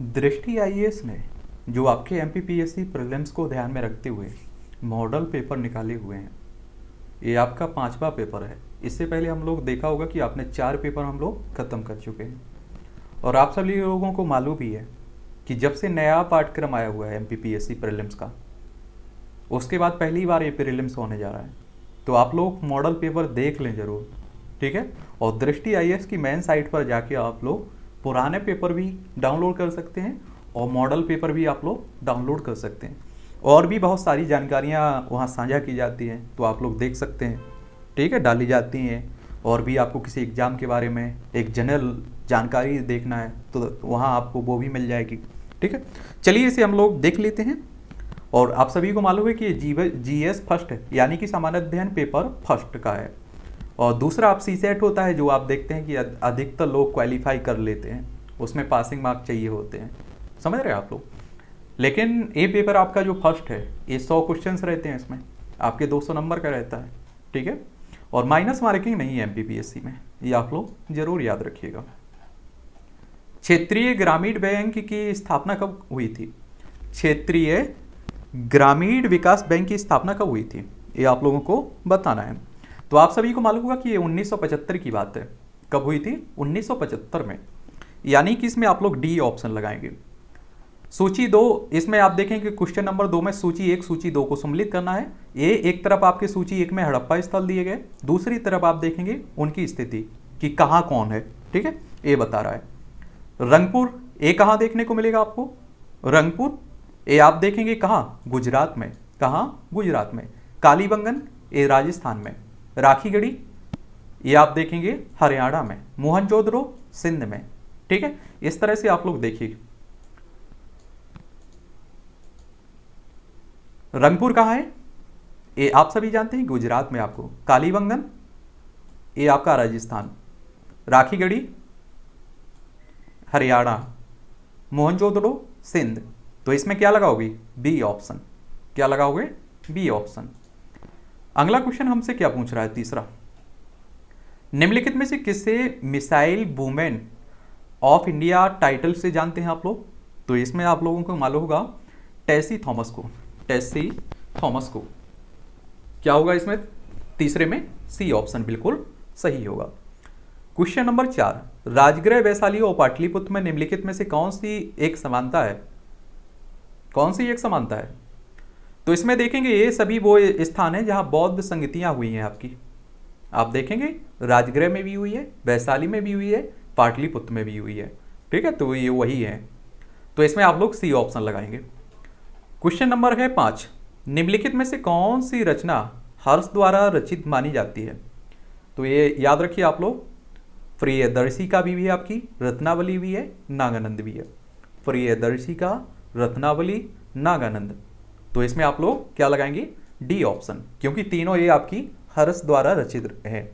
दृष्टि आई ने जो आपके M P P S C को ध्यान में रखते हुए मॉडल पेपर निकाले हुए हैं ये आपका पांचवा पेपर है इससे पहले हम लोग देखा होगा कि आपने चार पेपर हम लोग ख़त्म कर चुके हैं और आप सभी लोगों को मालूम भी है कि जब से नया पाठ्यक्रम आया हुआ है M P P S C prelims का उसके बाद पहली बार ये प्रिलिम्स होने जा रहा है तो आप लोग मॉडल पेपर देख लें ज़रूर ठीक है और दृष्टि आई की मेन साइट पर जाके आप लोग पुराने पेपर भी डाउनलोड कर सकते हैं और मॉडल पेपर भी आप लोग डाउनलोड कर सकते हैं और भी बहुत सारी जानकारियाँ वहाँ साझा की जाती हैं तो आप लोग देख सकते हैं ठीक है डाली जाती हैं और भी आपको किसी एग्ज़ाम के बारे में एक जनरल जानकारी देखना है तो वहाँ आपको वो भी मिल जाएगी ठीक है चलिए इसे हम लोग देख लेते हैं और आप सभी को मालूम है कि ये जी जी एस फर्स्ट है यानी कि सामान्य अध्ययन पेपर फर्स्ट का है और दूसरा आप सी सेट होता है जो आप देखते हैं कि अधिकतर लोग क्वालिफाई कर लेते हैं उसमें पासिंग मार्क चाहिए होते हैं समझ रहे आप लोग लेकिन ए पेपर आपका जो फर्स्ट है ये सौ क्वेश्चन रहते हैं इसमें आपके दो नंबर का रहता है ठीक है और माइनस मार्किंग नहीं है एम में ये आप लोग जरूर याद रखिएगा क्षेत्रीय ग्रामीण बैंक की स्थापना कब हुई थी क्षेत्रीय ग्रामीण विकास बैंक की स्थापना कब हुई थी ये आप लोगों को बताना है तो आप सभी को मालूम होगा कि ये 1975 की बात है कब हुई थी 1975 में यानी कि इसमें आप लोग डी ऑप्शन लगाएंगे सूची दो इसमें आप देखें कि क्वेश्चन नंबर दो में सूची एक सूची दो को सम्मिलित करना है ये एक तरफ आपके सूची एक में हड़प्पा स्थल दिए गए दूसरी तरफ आप देखेंगे उनकी स्थिति कि कहाँ कौन है ठीक है ये बता रहा है रंगपुर ए कहाँ देखने को मिलेगा आपको रंगपुर ए आप देखेंगे कहाँ गुजरात में कहाँ गुजरात में कालीबंगन ए राजस्थान में राखीगढ़ी ये आप देखेंगे हरियाणा में मोहनजोदड़ो सिंध में ठीक है इस तरह से आप लोग देखिए रंगपुर कहाँ है ये आप सभी जानते हैं गुजरात में आपको कालीबंगन ये आपका राजस्थान राखीगढ़ी हरियाणा मोहनजोदड़ो सिंध तो इसमें क्या लगाओगे बी ऑप्शन क्या लगाओगे बी ऑप्शन अगला क्वेश्चन हमसे क्या पूछ रहा है तीसरा निम्नलिखित में से किसे missile women of India title से जानते हैं आप लोग तो इसमें आप लोगों को मालूम होगा टेसी थॉमस को टेसी थॉमस को क्या होगा इसमें तीसरे में सी ऑप्शन बिल्कुल सही होगा क्वेश्चन नंबर चार राजगृह वैशाली और पाटलिपुत्र में निम्नलिखित में से कौन सी एक समानता है कौन सी एक समानता है तो इसमें देखेंगे ये सभी वो स्थान है जहाँ बौद्ध संगतियाँ हुई हैं आपकी आप देखेंगे राजगृह में भी हुई है वैशाली में भी हुई है पाटलिपुत्र में भी हुई है ठीक है तो ये वही है तो इसमें आप लोग सी ऑप्शन लगाएंगे क्वेश्चन नंबर है पाँच निम्नलिखित में से कौन सी रचना हर्ष द्वारा रचित मानी जाती है तो ये याद रखिए आप लोग का भी, भी है आपकी रत्नावली भी है नागानंद भी है प्रियदर्शी का रत्नावली नागानंद तो इसमें आप लोग क्या लगाएंगे डी ऑप्शन क्योंकि तीनों ये आपकी हरस द्वारा रचित है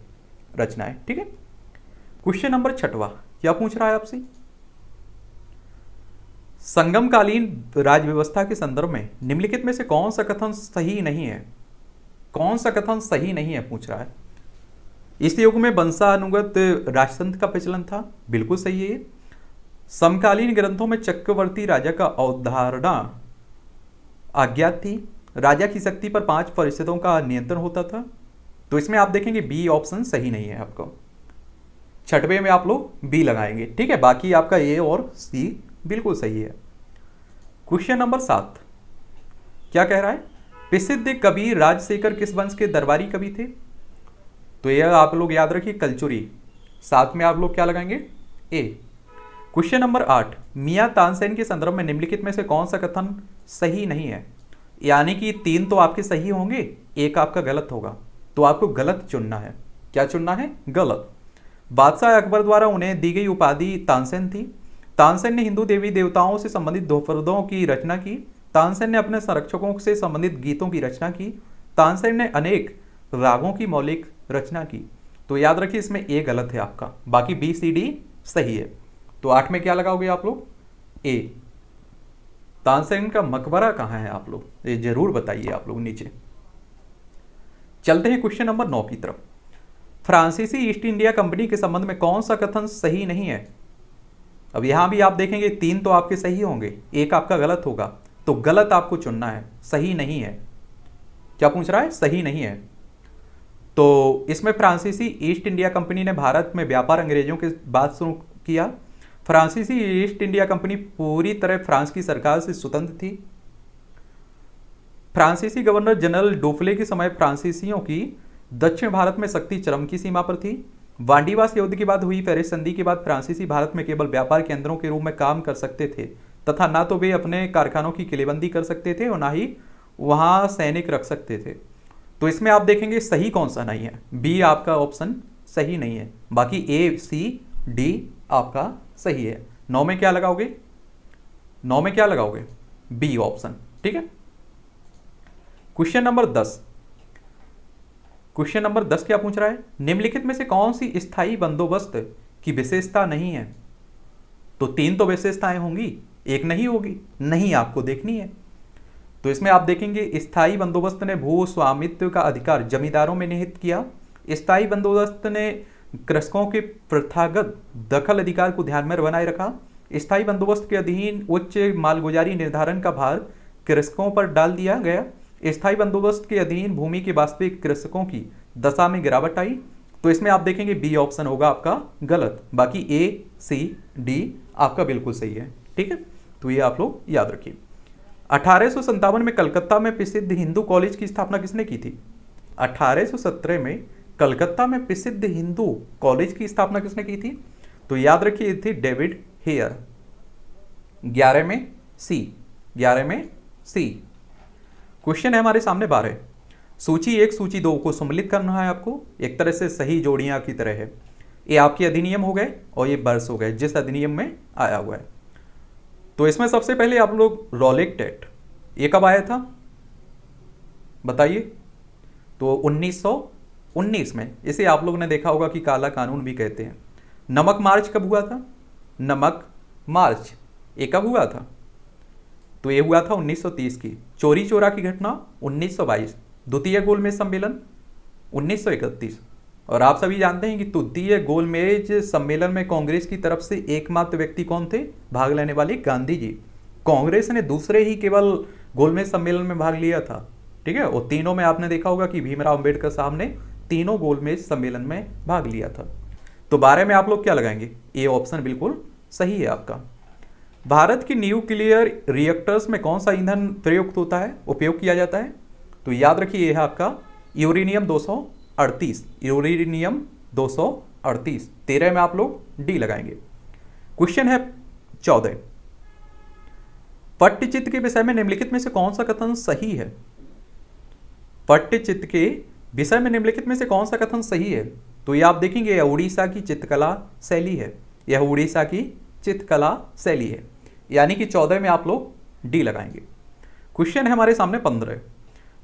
रचना है ठीक है क्वेश्चन नंबर छठवा क्या पूछ रहा है आपसे संगमकालीन राज्य व्यवस्था के संदर्भ में निम्नलिखित में से कौन सा कथन सही नहीं है कौन सा कथन सही नहीं है पूछ रहा है इस युग में वंशानुगत राजतंत्र का प्रचलन था बिल्कुल सही है समकालीन ग्रंथों में चक्रवर्ती राजा का अवधारणा अज्ञात थी राजा की शक्ति पर पांच परिषदों का नियंत्रण होता था तो इसमें आप देखेंगे बी ऑप्शन सही नहीं है आपको छठवें में आप लोग बी लगाएंगे ठीक है बाकी आपका ए और सी बिल्कुल सही है क्वेश्चन नंबर सात क्या कह रहा है प्रसिद्ध कवि राजशेखर किस वंश के दरबारी कवि थे तो यह आप लोग याद रखिए कलचुरी साथ में आप लोग क्या लगाएंगे ए क्वेश्चन नंबर आठ मियाँ तानसेन के संदर्भ में निम्नलिखित में से कौन सा कथन सही नहीं है यानी कि तीन तो आपके सही होंगे एक आपका गलत होगा तो आपको गलत चुनना है क्या चुनना है गलत बादशाह अकबर द्वारा उन्हें दी गई उपाधि तानसेन थी तानसेन ने हिंदू देवी देवताओं से संबंधित दोफरदों की रचना की तानसेन ने अपने संरक्षकों से संबंधित गीतों की रचना की तानसेन ने अनेक रागों की मौलिक रचना की तो याद रखिए इसमें ए गलत है आपका बाकी बी सी डी सही है तो आठ में क्या लगाओगे आप लोग ए तानसेन का मकबरा कहाँ है आप लोग ये ज़रूर बताइए आप लोग नीचे चलते हैं क्वेश्चन नंबर नौ की तरफ फ्रांसीसी ईस्ट इंडिया कंपनी के संबंध में कौन सा कथन सही नहीं है अब यहां भी आप देखेंगे तीन तो आपके सही होंगे एक आपका गलत होगा तो गलत आपको चुनना है सही नहीं है क्या पूछ रहा है सही नहीं है तो इसमें फ्रांसीसी ईस्ट इंडिया कंपनी ने भारत में व्यापार अंग्रेजों के बाद शुरू किया फ्रांसीसी ईस्ट इंडिया कंपनी पूरी तरह फ्रांस की सरकार से स्वतंत्र थी फ्रांसीसी गवर्नर जनरल डोफले के समय फ्रांसीसियों की दक्षिण भारत में शक्ति चरम की सीमा पर थी वांडीवास युद्ध के बाद हुई पेरिस संधि के बाद फ्रांसीसी भारत में केवल व्यापार केंद्रों के रूप में काम कर सकते थे तथा ना तो वे अपने कारखानों की किलेबंदी कर सकते थे और ना ही वहां सैनिक रख सकते थे तो इसमें आप देखेंगे सही कौन सा नहीं है बी आपका ऑप्शन सही नहीं है बाकी ए सी डी आपका सही है नौ में क्या लगाओगे नौ में क्या लगाओगे बी ऑप्शन ठीक है क्वेश्चन नंबर दस क्वेश्चन नंबर दस क्या पूछ रहा है निम्नलिखित में से कौन सी स्थायी बंदोबस्त की विशेषता नहीं है तो तीन तो विशेषताएं होंगी एक नहीं होगी नहीं आपको देखनी है तो इसमें आप देखेंगे स्थायी बंदोबस्त ने भू स्वामित्व का अधिकार जमींदारों में निहित किया स्थायी बंदोबस्त ने कृषकों के प्रथागत दखल अधिकार को ध्यान में बनाए रखा स्थायी बंदोबस्त के अधीन उच्च मालगुजारी निर्धारण का भार कृषकों पर डाल दिया गया स्थायी बंदोबस्त के अधीन भूमि के वास्तविक कृषकों की दशा में गिरावट आई तो इसमें आप देखेंगे बी ऑप्शन होगा आपका गलत बाकी ए सी डी आपका बिल्कुल सही है ठीक है तो ये आप लोग याद रखिए अठारह में कलकत्ता में प्रसिद्ध हिंदू कॉलेज की स्थापना किसने की थी अठारह में कलकत्ता में प्रसिद्ध हिंदू कॉलेज की स्थापना किसने की थी तो याद रखिए थी डेविड हेयर ग्यारह में सी ग्यारह में सी क्वेश्चन है हमारे सामने बारह सूची एक सूची दो को सम्मिलित करना है आपको एक तरह से सही जोड़ियां की तरह है ये आपके अधिनियम हो गए और ये बर्स हो गए जिस अधिनियम में आया हुआ है तो इसमें सबसे पहले आप लोग रॉलेक टेट ये कब आया था बताइए तो 1919 में इसे आप लोगों ने देखा होगा कि काला कानून भी कहते हैं नमक मार्च कब हुआ था नमक मार्च ये कब हुआ था तो ये हुआ था 1930 की चोरी चोरा की घटना 1922 द्वितीय में सम्मेलन 1931 और आप सभी जानते हैं कि द्वितीय गोलमेज सम्मेलन में कांग्रेस की तरफ से एकमात्र व्यक्ति कौन थे भाग लेने वाले गांधी जी कांग्रेस ने दूसरे ही केवल गोलमेज सम्मेलन में भाग लिया था ठीक है और तीनों में आपने देखा होगा कि भीमराव अंबेडकर साहब ने तीनों गोलमेज सम्मेलन में भाग लिया था तो बारे में आप लोग क्या लगाएंगे ए ऑप्शन बिल्कुल सही है आपका भारत की न्यूक्लियर रिएक्टर्स में कौन सा ईंधन प्रयुक्त होता है उपयोग किया जाता है तो याद रखिए यह है आपका यूरेनियम 238 यूरेनियम 238 13 में आप लोग डी लगाएंगे क्वेश्चन है चौदह पट्टचित्र के विषय में निम्नलिखित में से कौन सा कथन सही है पट्टचित्र के विषय में निम्नलिखित में से कौन सा कथन सही है तो ये आप देखेंगे यह उड़ीसा की चित्रकला शैली है यह उड़ीसा की चित्रकला शैली है यानी कि चौदह में आप लोग डी लगाएंगे क्वेश्चन है हमारे सामने पंद्रह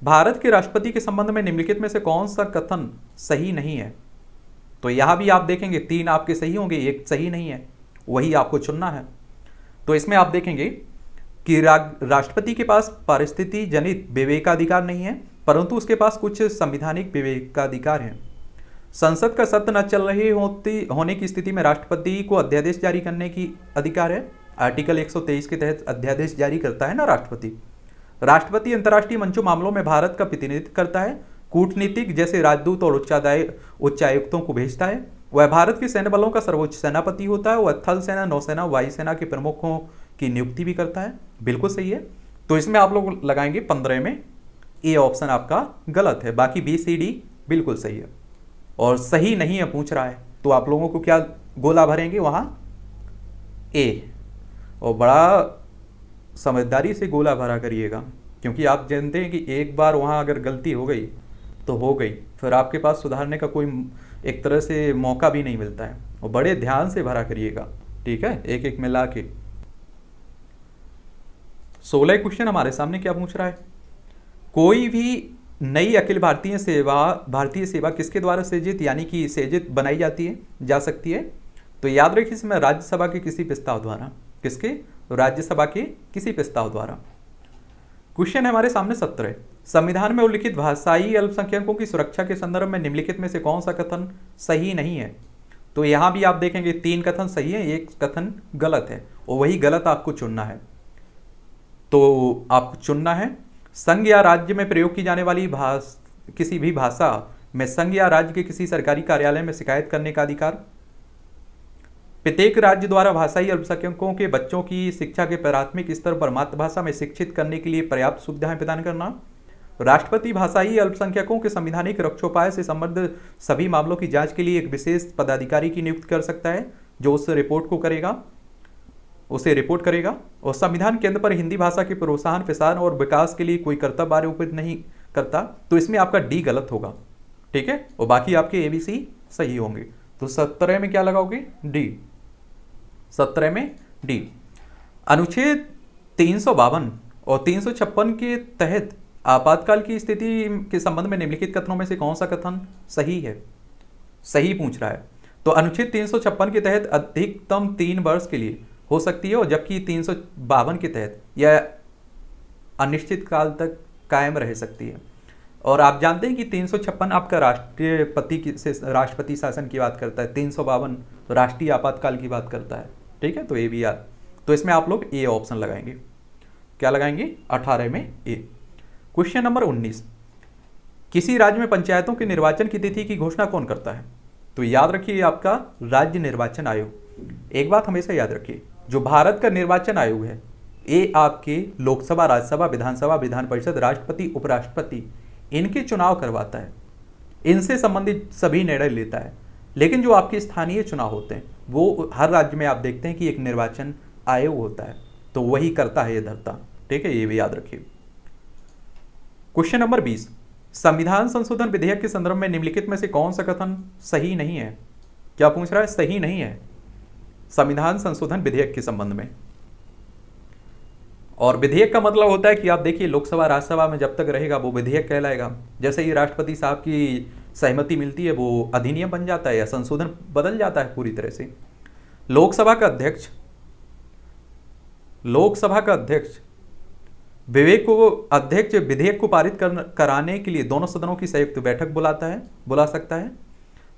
भारत के राष्ट्रपति के संबंध में निम्नलिखित में से कौन सा कथन सही नहीं है तो यह भी आप देखेंगे तीन आपके सही होंगे एक सही नहीं है वही आपको चुनना है तो इसमें आप देखेंगे कि राष्ट्रपति के पास परिस्थिति जनित विवेकाधिकार नहीं है परंतु उसके पास कुछ संविधानिक विवेकाधिकार हैं संसद का सत्र न चल रहे होती होने की स्थिति में राष्ट्रपति को अध्यादेश जारी करने की अधिकार है आर्टिकल 123 के तहत अध्यादेश जारी करता है ना राष्ट्रपति राष्ट्रपति अंतर्राष्ट्रीय मंचों मामलों में भारत का प्रतिनिधित्व करता है कूटनीतिक जैसे राजदूत और उच्चादाय उच्चायुक्तों को भेजता है वह भारत के सैन्य बलों का सर्वोच्च सेनापति होता है वह थल सेना नौसेना वायुसेना के प्रमुखों की नियुक्ति भी करता है बिल्कुल सही है तो इसमें आप लोग लगाएंगे पंद्रह में ए ऑप्शन आपका गलत है बाकी बी सी डी बिल्कुल सही है और सही नहीं है पूछ रहा है तो आप लोगों को क्या गोला भरेंगे वहाँ ए और बड़ा समझदारी से गोला भरा करिएगा क्योंकि आप जानते हैं कि एक बार वहाँ अगर गलती हो गई तो हो गई फिर आपके पास सुधारने का कोई एक तरह से मौका भी नहीं मिलता है और बड़े ध्यान से भरा करिएगा ठीक है एक एक मिला के सोलह क्वेश्चन हमारे सामने क्या पूछ रहा है कोई भी नई अखिल भारतीय सेवा भारतीय सेवा किसके द्वारा सृजित यानी कि सृजित बनाई जाती है जा सकती है तो याद रखिए इसमें राज्यसभा के किसी प्रस्ताव द्वारा किसके राज्यसभा के किसी प्रस्ताव द्वारा क्वेश्चन है हमारे सामने सत्रह संविधान में उल्लिखित भाषाई अल्पसंख्यकों की सुरक्षा के संदर्भ में निम्नलिखित में से कौन सा कथन सही नहीं है तो यहाँ भी आप देखेंगे तीन कथन सही है एक कथन गलत है और वही गलत आपको चुनना है तो आपको चुनना है संघ या राज्य में प्रयोग की जाने वाली भाष किसी भी भाषा में संघ या राज्य के किसी सरकारी कार्यालय में शिकायत करने का अधिकार प्रत्येक राज्य द्वारा भाषाई अल्पसंख्यकों के बच्चों की शिक्षा के प्राथमिक स्तर पर मातृभाषा में शिक्षित करने के लिए पर्याप्त सुविधाएं प्रदान करना राष्ट्रपति भाषाई अल्पसंख्यकों के संवैधानिक रक्षोपाय से संबद्ध सभी मामलों की जांच के लिए एक विशेष पदाधिकारी की नियुक्त कर सकता है जो उस रिपोर्ट को करेगा उसे रिपोर्ट करेगा और संविधान केंद्र पर हिंदी भाषा के प्रोत्साहन प्रसार और विकास के लिए कोई कर्तव्य आरोपित नहीं करता तो इसमें आपका डी गलत होगा ठीक है और बाकी आपके ए बी सी सही होंगे तो सत्रह में क्या लगाओगे डी सत्रह में डी अनुच्छेद तीन सौ बावन और तीन सौ छप्पन के तहत आपातकाल की स्थिति के संबंध में निम्नलिखित कथनों में से कौन सा कथन सही है सही पूछ रहा है तो अनुच्छेद तीन के तहत अधिकतम तीन वर्ष के लिए हो सकती है और जबकि तीन सौ बावन के तहत यह अनिश्चित काल तक कायम रह सकती है और आप जानते हैं कि तीन सौ छप्पन आपका राष्ट्रपति से राष्ट्रपति शासन की बात करता है तीन सौ बावन तो राष्ट्रीय आपातकाल की बात करता है ठीक है तो ए भी याद तो इसमें आप लोग ए ऑप्शन लगाएंगे क्या लगाएंगे अठारह में ए क्वेश्चन नंबर उन्नीस किसी राज्य में पंचायतों के निर्वाचन की तिथि की घोषणा कौन करता है तो याद रखिए आपका राज्य निर्वाचन आयोग एक बात हमेशा याद रखिए जो भारत का निर्वाचन आयोग है ये आपके लोकसभा राज्यसभा विधानसभा विधान परिषद राष्ट्रपति उपराष्ट्रपति इनके चुनाव करवाता है इनसे संबंधित सभी निर्णय लेता है लेकिन जो आपके स्थानीय चुनाव होते हैं वो हर राज्य में आप देखते हैं कि एक निर्वाचन आयोग होता है तो वही करता है ये धरता ठीक है ये भी याद रखिए क्वेश्चन नंबर बीस संविधान संशोधन विधेयक के संदर्भ में निम्नलिखित में से कौन सा कथन सही नहीं है क्या पूछ रहा है सही नहीं है संविधान संशोधन विधेयक के संबंध में और विधेयक का मतलब होता है कि आप देखिए लोकसभा राज्यसभा में जब तक रहेगा वो विधेयक कहलाएगा जैसे ही राष्ट्रपति साहब की सहमति मिलती है वो अधिनियम बन जाता है या संशोधन बदल जाता है पूरी तरह से लोकसभा का अध्यक्ष लोकसभा का अध्यक्ष विवेक को अध्यक्ष विधेयक को पारित कराने के लिए दोनों सदनों की संयुक्त बैठक बुलाता है बुला सकता है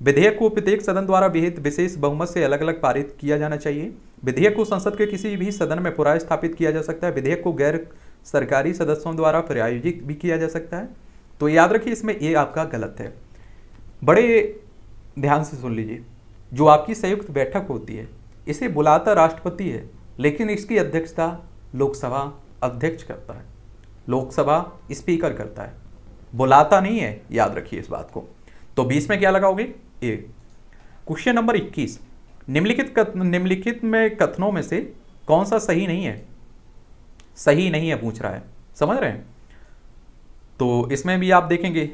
विधेयक को प्रत्येक सदन द्वारा विहित विशेष बहुमत से अलग अलग पारित किया जाना चाहिए विधेयक को संसद के किसी भी सदन में पुराय स्थापित किया जा सकता है विधेयक को गैर सरकारी सदस्यों द्वारा प्रायोजित भी किया जा सकता है तो याद रखिए इसमें ये आपका गलत है बड़े ध्यान से सुन लीजिए जो आपकी संयुक्त बैठक होती है इसे बुलाता राष्ट्रपति है लेकिन इसकी अध्यक्षता लोकसभा अध्यक्ष करता है लोकसभा स्पीकर करता है बुलाता नहीं है याद रखिए इस बात को तो बीस में क्या लगाओगे ए क्वेश्चन नंबर 21 निम्नलिखित निम्नलिखित में कथनों में से कौन सा सही नहीं है सही नहीं है पूछ रहा है समझ रहे हैं तो इसमें भी आप देखेंगे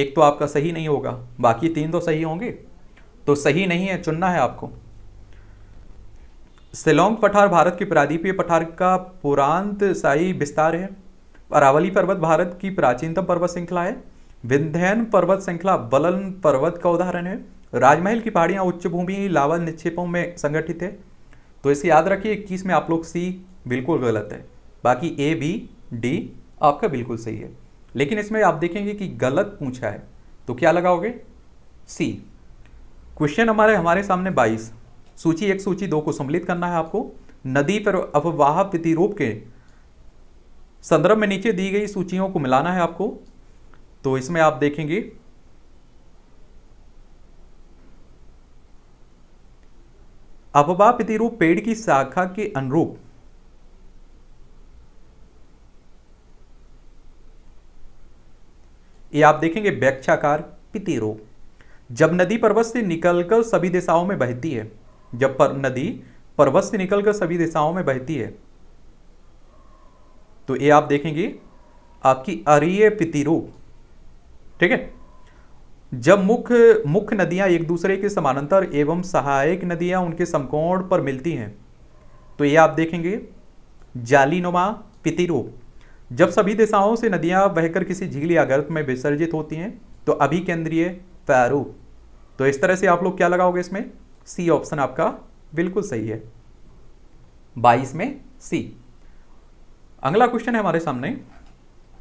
एक तो आपका सही नहीं होगा बाकी तीन तो सही होंगे तो सही नहीं है चुनना है आपको सिलोंग पठार भारत के प्रादीपीय पठार का पुरांत साई विस्तार है अरावली पर्वत भारत की प्राचीनतम पर्वत श्रृंखला है विंध्यन पर्वत श्रृंखला बलन पर्वत का उदाहरण है राजमहल की पहाड़ियां उच्च भूमि लावा निक्षेपों में संगठित है तो इसे याद रखिए इक्कीस में आप लोग सी बिल्कुल गलत है बाकी ए बी डी आपका बिल्कुल सही है लेकिन इसमें आप देखेंगे कि गलत पूछा है तो क्या लगाओगे सी क्वेश्चन हमारे हमारे सामने बाईस सूची एक सूची दो को सम्मिलित करना है आपको नदी पर अफवाह प्रतिरूप के संदर्भ में नीचे दी गई सूचियों को मिलाना है आपको तो इसमें आप देखेंगे अपवा प्रतिरूप पेड़ की शाखा के अनुरूप ये आप देखेंगे व्याख्याकार पितिरो जब नदी पर्वत से निकलकर सभी दिशाओं में बहती है जब पर नदी पर्वत से निकलकर सभी दिशाओं में बहती है तो ये आप देखेंगे आपकी अरिय पितिरूप ठीक है जब मुख्य मुख्य नदियां एक दूसरे के समानांतर एवं सहायक नदियां उनके समकोण पर मिलती हैं तो ये आप देखेंगे जालीनुमा पितिरूप जब सभी दिशाओं से नदियां बहकर किसी झील या गर्त में विसर्जित होती हैं तो अभी केंद्रीय प्रारूप तो इस तरह से आप लोग क्या लगाओगे इसमें सी ऑप्शन आपका बिल्कुल सही है बाईस में सी अगला क्वेश्चन है हमारे सामने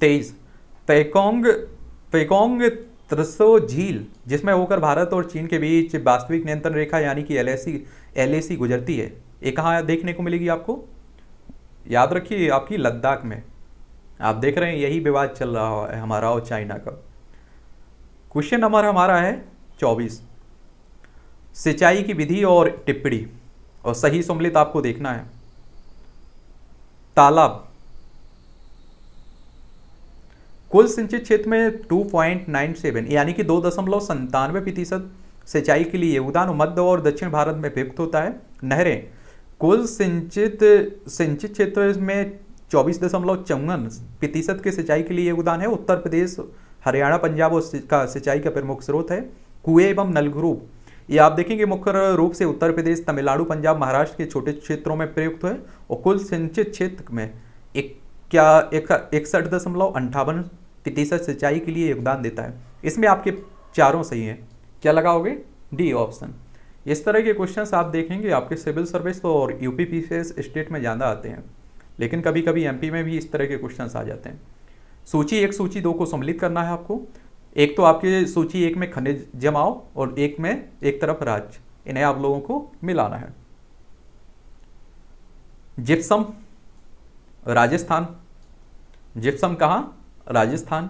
तेईस पैकोंग पेकोंग त्रसो झील जिसमें होकर भारत और चीन के बीच वास्तविक नियंत्रण रेखा यानी कि एल एस गुजरती है ये कहाँ देखने को मिलेगी आपको याद रखिए आपकी लद्दाख में आप देख रहे हैं यही विवाद चल रहा है हमारा और चाइना का क्वेश्चन नंबर हमारा है चौबीस सिंचाई की विधि और टिप्पणी और सही सम्मिलित आपको देखना है तालाब कुल सिंचित क्षेत्र में टू पॉइंट नाइन सेवन यानी कि दो दशमलव संतानवे प्रतिशत सिंचाई के लिए योगदान मध्य और दक्षिण भारत में प्रयुक्त होता है नहरें कुल सिंचित सिंचित क्षेत्र में चौबीस दशमलव चौवन प्रतिशत के सिंचाई के लिए योगदान है उत्तर प्रदेश हरियाणा पंजाब और का सिंचाई का प्रमुख स्रोत है कुएं एवं नलगुरू ये आप देखेंगे मुख्य रूप से उत्तर प्रदेश तमिलनाडु पंजाब महाराष्ट्र के छोटे क्षेत्रों में प्रयुक्त है और कुल सिंचित क्षेत्र में एक क्या एक इकसठ दशमलव अंठावन प्रतिशत सिंचाई के लिए योगदान देता है इसमें आपके चारों सही हैं क्या लगाओगे डी ऑप्शन इस तरह के क्वेश्चंस आप देखेंगे आपके सिविल सर्विस तो और यूपी पी स्टेट में ज़्यादा आते हैं लेकिन कभी कभी एमपी में भी इस तरह के क्वेश्चंस आ जाते हैं सूची एक सूची दो को सम्मिलित करना है आपको एक तो आपके सूची एक में खनिज जमाओ और एक में एक तरफ राज्य इन्हें आप लोगों को मिलाना है जिप्सम राजस्थान जिप्सम कहा Rajasthan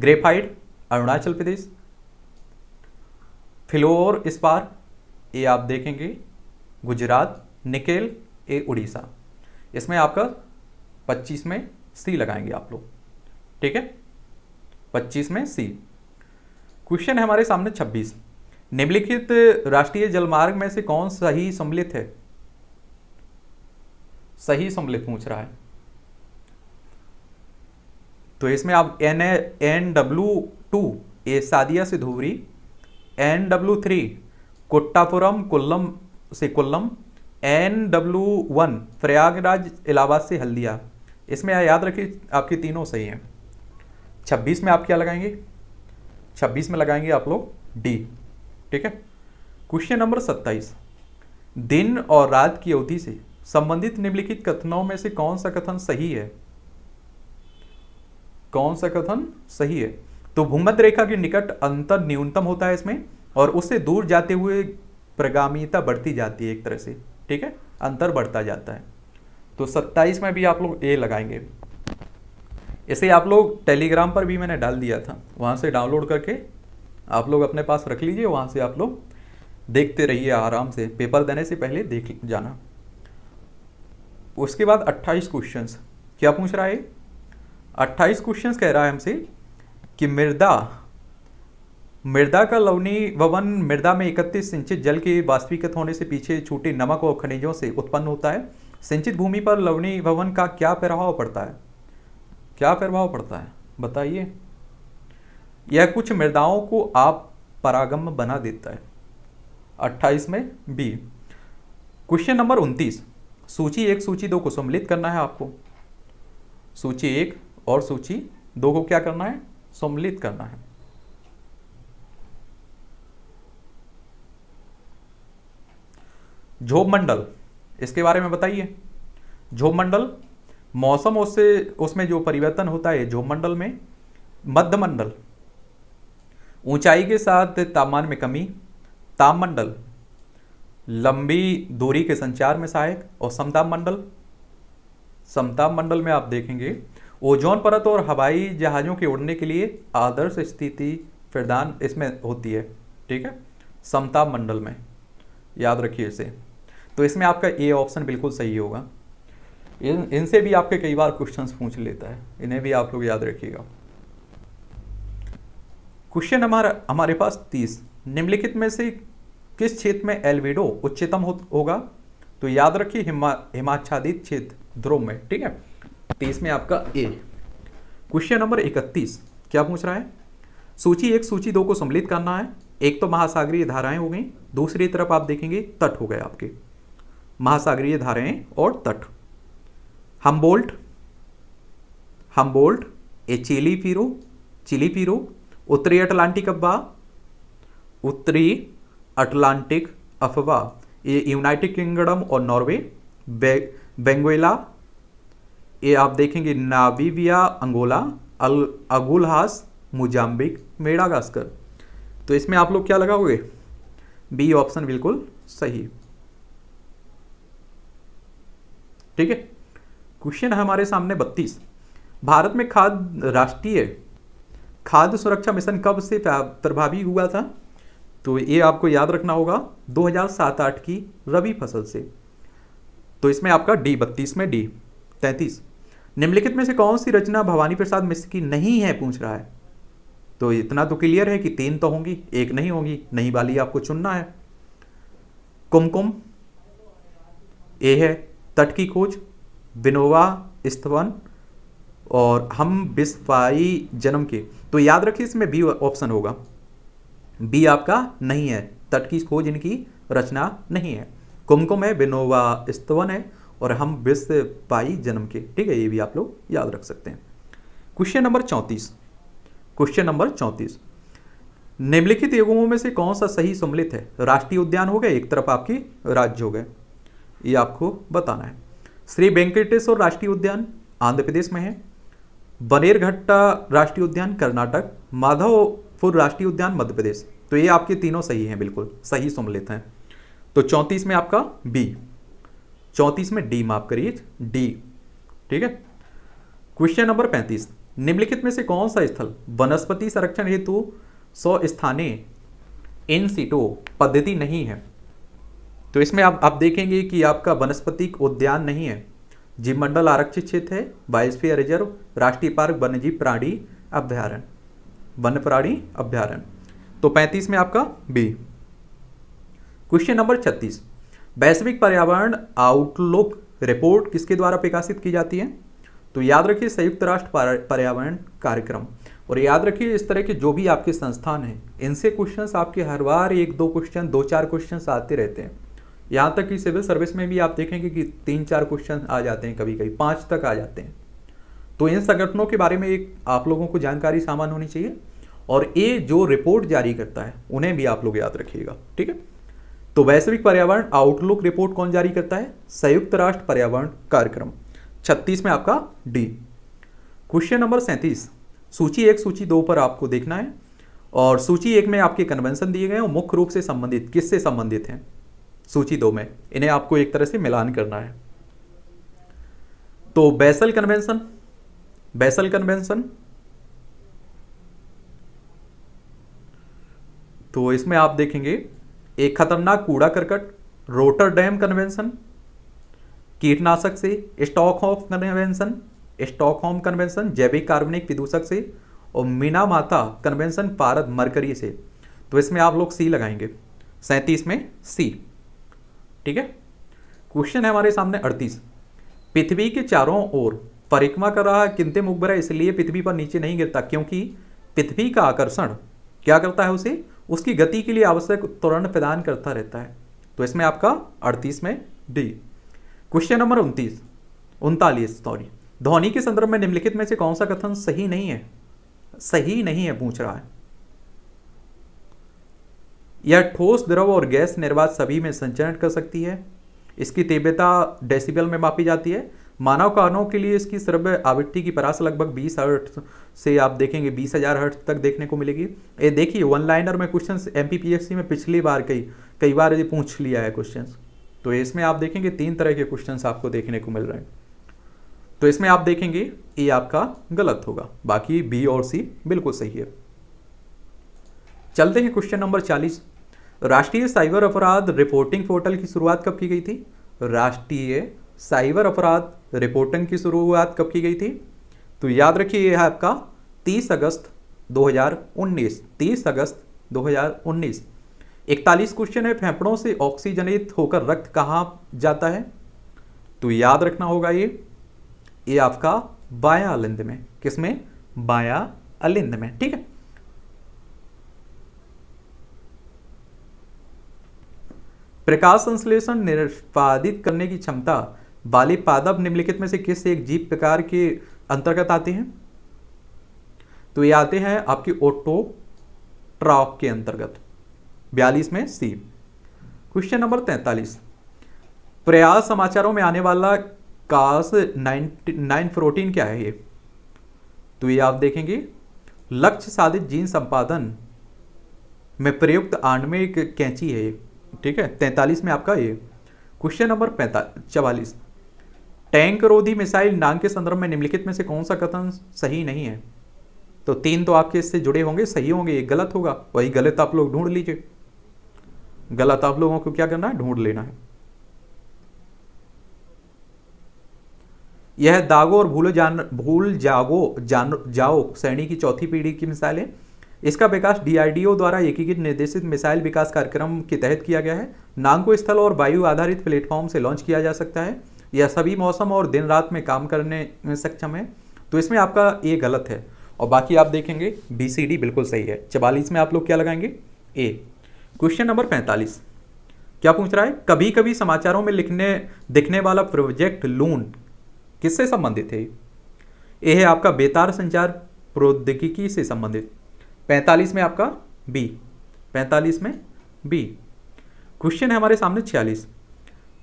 graphite Arunachal Pradesh fluorspar ये आप देखेंगे गुजरात निकेल ए उड़ीसा इसमें आपका 25 में सी लगाएंगे आप लोग ठीक है 25 में सी क्वेश्चन है हमारे सामने 26 निम्नलिखित राष्ट्रीय जलमार्ग में से कौन सही सम्मिलित है सही समलेख पूछ रहा है तो इसमें आप N N W two A Sadiya से Dhubri N W three Kottapuram Kollam से Kollam N W one Prayagraj Allahabad से हल्दिया इसमें याद रखिए आपके तीनों सही हैं छब्बीस में आप क्या लगाएंगे छब्बीस में लगाएंगे आप लोग डी ठीक है क्वेश्चन नंबर सत्ताईस दिन और रात की अवधि से संबंधित निम्नलिखित कथनों में से कौन सा कथन सही है कौन सा कथन सही है तो भूमध्य रेखा के निकट अंतर न्यूनतम होता है इसमें और उससे दूर जाते हुए प्रगामीता बढ़ती जाती है एक तरह से ठीक है अंतर बढ़ता जाता है तो 27 में भी आप लोग ए लगाएंगे इसे आप लोग टेलीग्राम पर भी मैंने डाल दिया था वहां से डाउनलोड करके आप लोग अपने पास रख लीजिए वहां से आप लोग देखते रहिए आराम से पेपर देने से पहले देख जाना उसके बाद 28 क्वेश्चंस क्या पूछ रहा है 28 क्वेश्चंस कह रहा है हमसे कि मृदा मृदा का लवनी भवन मृदा में इकतीस सिंचित जल के वास्तविकत होने से पीछे छूटे नमक और खनिजों से उत्पन्न होता है सिंचित भूमि पर लवनी भवन का क्या प्रभाव पड़ता है क्या प्रभाव पड़ता है बताइए यह कुछ मृदाओं को आप परागम बना देता है 28 में बी क्वेश्चन नंबर सूची एक सूची दो को सम्मिलित करना है आपको सूची एक और सूची दो को क्या करना है सम्मिलित करना है झोप मंडल इसके बारे में बताइए झोप मंडल मौसम उससे उसमें जो परिवर्तन होता है झोप मंडल में मध्य मंडल ऊंचाई के साथ तापमान में कमी तापमंडल लंबी दूरी के संचार में सहायक और समताप मंडल समताप मंडल में आप देखेंगे ओजोन परत और हवाई जहाज़ों के उड़ने के लिए आदर्श स्थिति प्रदान इसमें होती है ठीक है समताप मंडल में याद रखिए इसे तो इसमें आपका ए ऑप्शन बिल्कुल सही होगा इन इनसे भी आपके कई बार क्वेश्चन पूछ लेता है इन्हें भी आप लोग याद रखिएगा क्वेश्चन हमारा हमारे पास तीस निम्नलिखित में से किस क्षेत्र में एल्विडो उच्चतम होगा तो याद रखिए हिमा हिमाच्छादित क्षेत्र ध्रुव में ठीक है तीस में आपका ए क्वेश्चन नंबर इकतीस क्या पूछ रहा है सूची एक सूची दो को सम्मिलित करना है एक तो महासागरीय धाराएं हो गई दूसरी तरफ आप देखेंगे तट हो गए आपके महासागरीय धाराएं और तट हम्बोल्ट हम्बोल्ट ए चिली पीरो चिली पीरो उत्तरी अटलांटिक अब्बा उत्तरी अटलांटिक अफवा ये यूनाइटेड किंगडम और नॉर्वे बेंगोला ये आप देखेंगे नाबीबिया अंगोला अल अगुलहास मुजाम्बिक मेडागास्कर तो इसमें आप लोग क्या लगाओगे बी ऑप्शन बिल्कुल सही ठीक है क्वेश्चन है हमारे सामने बत्तीस भारत में खाद्य राष्ट्रीय खाद्य सुरक्षा मिशन कब से प्रभावी हुआ था तो ये आपको याद रखना होगा 2007-8 की रबी फसल से तो इसमें आपका डी बत्तीस में डी तैतीस निम्नलिखित में से कौन सी रचना भवानी प्रसाद मिश्र की नहीं है पूछ रहा है तो इतना तो क्लियर है कि तीन तो होंगी एक नहीं होगी नहीं वाली आपको चुनना है कुमकुम ए है तट की खोज विनोवा स्थवन और हम बिस्फाई जन्म के तो याद रखिए इसमें बी ऑप्शन होगा बी आपका नहीं है तट की खोज इनकी रचना नहीं है कुमकुम है बिनोवा स्तवन है और हम विश्व पाई जन्म के ठीक है ये भी आप लोग याद रख सकते हैं क्वेश्चन नंबर चौंतीस क्वेश्चन नंबर चौंतीस निम्नलिखित युगमों में से कौन सा सही सम्मिलित है राष्ट्रीय उद्यान हो गए एक तरफ आपकी राज्य हो गए ये आपको बताना है श्री वेंकटेश्वर राष्ट्रीय उद्यान आंध्र प्रदेश में है बनेरघट्टा राष्ट्रीय उद्यान कर्नाटक माधव फूल राष्ट्रीय उद्यान मध्य प्रदेश तो ये आपके तीनों सही हैं बिल्कुल सही सुन लेते हैं तो चौंतीस में आपका बी चौंतीस में डी माफ करिए डी ठीक है क्वेश्चन नंबर पैंतीस निम्नलिखित में से कौन सा स्थल वनस्पति संरक्षण हेतु सौ स्थानीय इन सीटो पद्धति नहीं है तो इसमें आप आप देखेंगे कि आपका वनस्पति उद्यान नहीं है जीवमंडल आरक्षित क्षेत्र है बायोस्फीयर रिजर्व राष्ट्रीय पार्क वन्यजीव प्राणी अभ्यारण्य प्राणी अभ्यारण्य तो पैंतीस में आपका बी क्वेश्चन नंबर छत्तीस वैश्विक पर्यावरण आउटलुक रिपोर्ट किसके द्वारा प्रकाशित की जाती है तो याद रखिए संयुक्त राष्ट्र पर्यावरण कार्यक्रम और याद रखिए इस तरह के जो भी आपके संस्थान हैं इनसे क्वेश्चन आपके हर बार एक दो क्वेश्चन दो चार क्वेश्चन आते रहते हैं यहाँ तक कि सिविल सर्विस में भी आप देखेंगे कि तीन चार क्वेश्चन आ जाते हैं कभी कभी पाँच तक आ जाते हैं तो इन संगठनों के बारे में एक आप लोगों को जानकारी सामान होनी चाहिए और ये जो रिपोर्ट जारी करता है उन्हें भी आप लोग याद रखिएगा ठीक है तो वैश्विक पर्यावरण आउटलुक रिपोर्ट कौन जारी करता है संयुक्त राष्ट्र पर्यावरण कार्यक्रम छत्तीस में आपका डी क्वेश्चन नंबर सैंतीस सूची एक सूची दो पर आपको देखना है और सूची एक में आपके कन्वेंशन दिए गए मुख्य रूप से संबंधित किससे संबंधित हैं सूची दो में इन्हें आपको एक तरह से मिलान करना है तो बैसल कन्वेंशन बेसल कन्वेंशन तो इसमें आप देखेंगे एक खतरनाक कूड़ा करकट रोटर डैम कन्वेंशन कीटनाशक से stock of convention Stockholm convention जैविक कार्बनिक विदूषक से और मीना माता कन्वेंशन पारद मरकरी से तो इसमें आप लोग सी लगाएंगे सैंतीस में सी ठीक है क्वेश्चन है हमारे सामने अड़तीस पृथ्वी के चारों ओर परिक्रमा कर रहा है किंतु मुखबरा इसलिए पृथ्वी पर नीचे नहीं गिरता क्योंकि पृथ्वी का आकर्षण क्या करता है उसे उसकी गति के लिए आवश्यक त्वरण प्रदान करता रहता है तो इसमें आपका अड़तीस में डी क्वेश्चन नंबर उनतीस उनतालीस सॉरी ध्वनि के संदर्भ में निम्नलिखित में से कौन सा कथन सही नहीं है सही नहीं है पूछ रहा है यह ठोस द्रव और गैस निर्वात सभी में संचरण कर सकती है इसकी तीव्रता डेसिबल में मापी जाती है मानव कानों के लिए इसकी सर्व आवृत्ति की परास लगभग 20 हर्ट से आप देखेंगे 20,000 हर्ट तक देखने को मिलेगी ये देखिए वन लाइनर में क्वेश्चन एम में पिछली बार कई कई बार ये पूछ लिया है क्वेश्चन तो इसमें आप देखेंगे तीन तरह के क्वेश्चन आपको देखने को मिल रहे हैं तो इसमें आप देखेंगे ए आपका गलत होगा बाकी बी और सी बिल्कुल सही है चलते हैं क्वेश्चन नंबर 40 राष्ट्रीय साइबर अपराध रिपोर्टिंग पोर्टल की शुरुआत कब की गई थी राष्ट्रीय साइबर अपराध रिपोर्टिंग की शुरुआत कब की गई थी तो याद रखिए यह है आपका 30 अगस्त 2019 30 अगस्त 2019 इकतालीस क्वेश्चन है फेफड़ों से ऑक्सीजनित होकर रक्त कहाँ जाता है तो याद रखना होगा ये ये आपका बाया अलिंद में किसमें बाया अलिंद में ठीक है प्रकाश संश्लेषण निष्पादित करने की क्षमता बाली पादप निम्नलिखित में से किस एक जीव प्रकार के अंतर्गत आते हैं तो ये आते हैं आपके ओटो ट्रॉक के अंतर्गत बयालीस में सी क्वेश्चन नंबर तैंतालीस प्रयास समाचारों में आने वाला कास नाइन प्रोटीन क्या है ये तो ये आप देखेंगे लक्ष्य साधित जीन संपादन में प्रयुक्त आणविक कैंची है ये ठीक है तैंतालीस में आपका ये क्वेश्चन नंबर पैंतालीस चवालीस टैंक रोधी मिसाइल नांग के संदर्भ में निम्नलिखित में से कौन सा कथन सही नहीं है तो तीन तो आपके इससे जुड़े होंगे सही होंगे एक गलत होगा वही गलत आप लोग ढूंढ लीजिए गलत आप लोगों को क्या करना है ढूंढ लेना है यह दागो और भूलो जान भूल जागो जान जाओ श्रेणी की चौथी पीढ़ी की मिसाइल है इसका विकास डीआरडीओ द्वारा एकीकृत निर्देशित मिसाइल विकास कार्यक्रम के तहत किया गया है नांगो स्थल और वायु आधारित प्लेटफॉर्म से लॉन्च किया जा सकता है या सभी मौसम और दिन रात में काम करने में सक्षम है तो इसमें आपका ए गलत है और बाकी आप देखेंगे बी सी डी बिल्कुल सही है चवालीस में आप लोग क्या लगाएंगे ए क्वेश्चन नंबर पैंतालीस क्या पूछ रहा है कभी कभी समाचारों में लिखने दिखने वाला प्रोजेक्ट लून किससे संबंधित है ए है आपका बेतार संचार प्रौद्योगिकी से संबंधित पैंतालीस में आपका बी पैंतालीस में बी क्वेश्चन है हमारे सामने छियालीस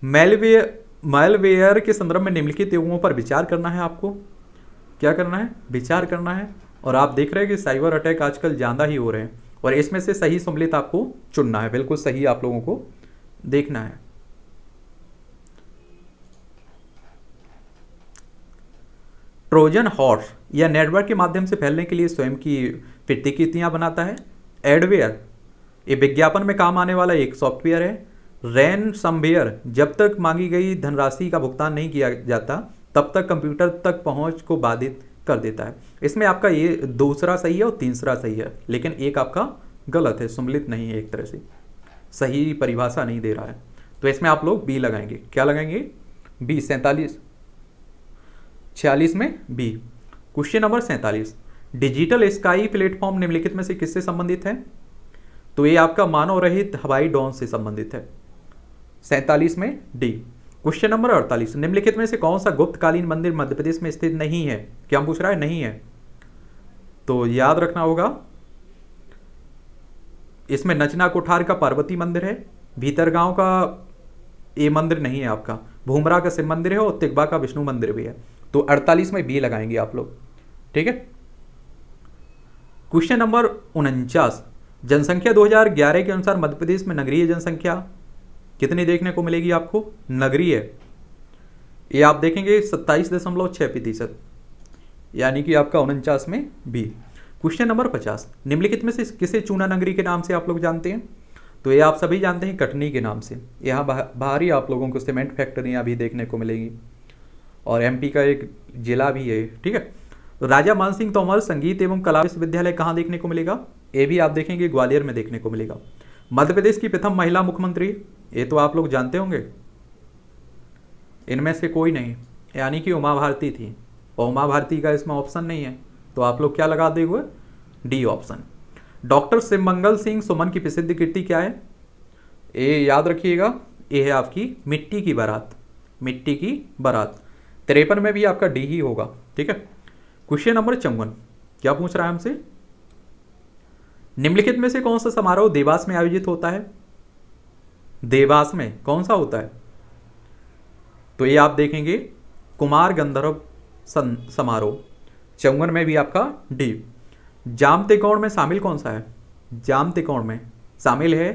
मेलवेयर मालवेयर के संदर्भ में निम्नलिखित युगों पर विचार करना है आपको क्या करना है विचार करना है और आप देख रहे हैं कि साइबर अटैक आजकल ज़्यादा ही हो रहे हैं और इसमें से सही सम्मिलित आपको चुनना है बिल्कुल सही आप लोगों को देखना है ट्रोजन हॉर्स या नेटवर्क के माध्यम से फैलने के लिए स्वयं की प्रतिकृतियाँ बनाता है एडवेयर ये विज्ञापन में काम आने वाला एक सॉफ्टवेयर है रैन सम्बेयर जब तक मांगी गई धनराशि का भुगतान नहीं किया जाता तब तक कंप्यूटर तक पहुंच को बाधित कर देता है इसमें आपका ये दूसरा सही है और तीसरा सही है लेकिन एक आपका गलत है सम्मिलित नहीं है एक तरह से सही परिभाषा नहीं दे रहा है तो इसमें आप लोग बी लगाएंगे क्या लगाएंगे बी सैंतालीस छियालीस में बी क्वेश्चन नंबर सैंतालीस डिजिटल स्काई प्लेटफॉर्म निम्नलिखित में से किससे संबंधित है तो ये आपका मानव रहित हवाई डॉन से संबंधित है सैंतालीस में डी क्वेश्चन नंबर अड़तालीस निम्नलिखित में से कौन सा गुप्तकालीन मंदिर मध्य प्रदेश में स्थित नहीं है क्या पूछ रहा है नहीं है तो याद रखना होगा इसमें नचना कोठार का पार्वती मंदिर है भीतरगांव का ये मंदिर नहीं है आपका भूमरा का शिव मंदिर है और तिगबा का विष्णु मंदिर भी है तो 48 में बी लगाएंगे आप लोग ठीक है क्वेश्चन नंबर उनचास जनसंख्या 2011 के अनुसार मध्य प्रदेश में नगरीय जनसंख्या कितनी देखने को मिलेगी आपको नगरीय ये आप देखेंगे सत्ताईस दशमलव छः प्रतिशत यानी कि आपका उनचास में बी क्वेश्चन नंबर पचास निम्नलिखित में से किसे चूना नगरी के नाम से आप लोग जानते हैं तो ये आप सभी जानते हैं कटनी के नाम से यहाँ बाहरी आप लोगों को सीमेंट फैक्ट्रियाँ भी देखने को मिलेंगी और एमपी का एक जिला भी है ठीक है तो राजा मानसिंह तोमर संगीत एवं कला विश्वविद्यालय कहाँ देखने को मिलेगा ये भी आप देखेंगे ग्वालियर में देखने को मिलेगा मध्य प्रदेश की प्रथम महिला मुख्यमंत्री ये तो आप लोग जानते होंगे इनमें से कोई नहीं यानी कि उमा भारती थी और उमा भारती का इसमें ऑप्शन नहीं है तो आप लोग क्या लगा देंगे D option doctor Simangal Singh Suman की प्रसिद्ध कृति क्या है ये याद रखिएगा ये है आपकी मिट्टी की बारात मिट्टी की बारात तिरपन में भी आपका डी ही होगा ठीक है क्वेश्चन नंबर चौवन क्या पूछ रहा है हमसे निम्नलिखित में से कौन सा समारोह देवास में आयोजित होता है देवास में कौन सा होता है तो ये आप देखेंगे कुमार गंधर्व समारोह चौवन में भी आपका डी जाम त्रिकोण में शामिल कौन सा है जाम त्रिकोण में शामिल है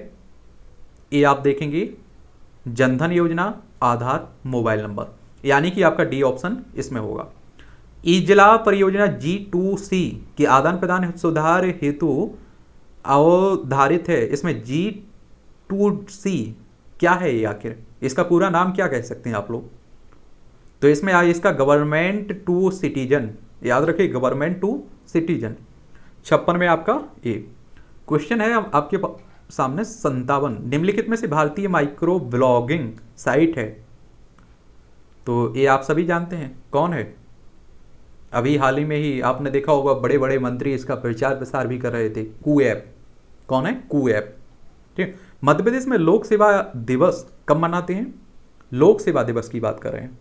ये आप देखेंगे जनधन योजना आधार मोबाइल नंबर यानी कि आपका डी ऑप्शन इसमें होगा ई जिला परियोजना जी टू सी के आदान प्रदान सुधार हेतु अवधारित है इसमें जी टू सी क्या है ये आखिर इसका पूरा नाम क्या कह सकते हैं आप लोग तो इसमें आ इसका गवर्नमेंट टू सिटीजन याद रखिए गवर्नमेंट टू सिटीजन छप्पन में आपका ए क्वेश्चन है आपके सामने संतावन निम्नलिखित में से भारतीय माइक्रो ब्लॉगिंग साइट है तो ये आप सभी जानते हैं कौन है अभी हाल ही में ही आपने देखा होगा बड़े बड़े मंत्री इसका प्रचार प्रसार भी कर रहे थे कू ऐप कौन है कू ऐप ठीक मध्य प्रदेश में लोक सेवा दिवस कब मनाते हैं लोक सेवा दिवस की बात कर रहे हैं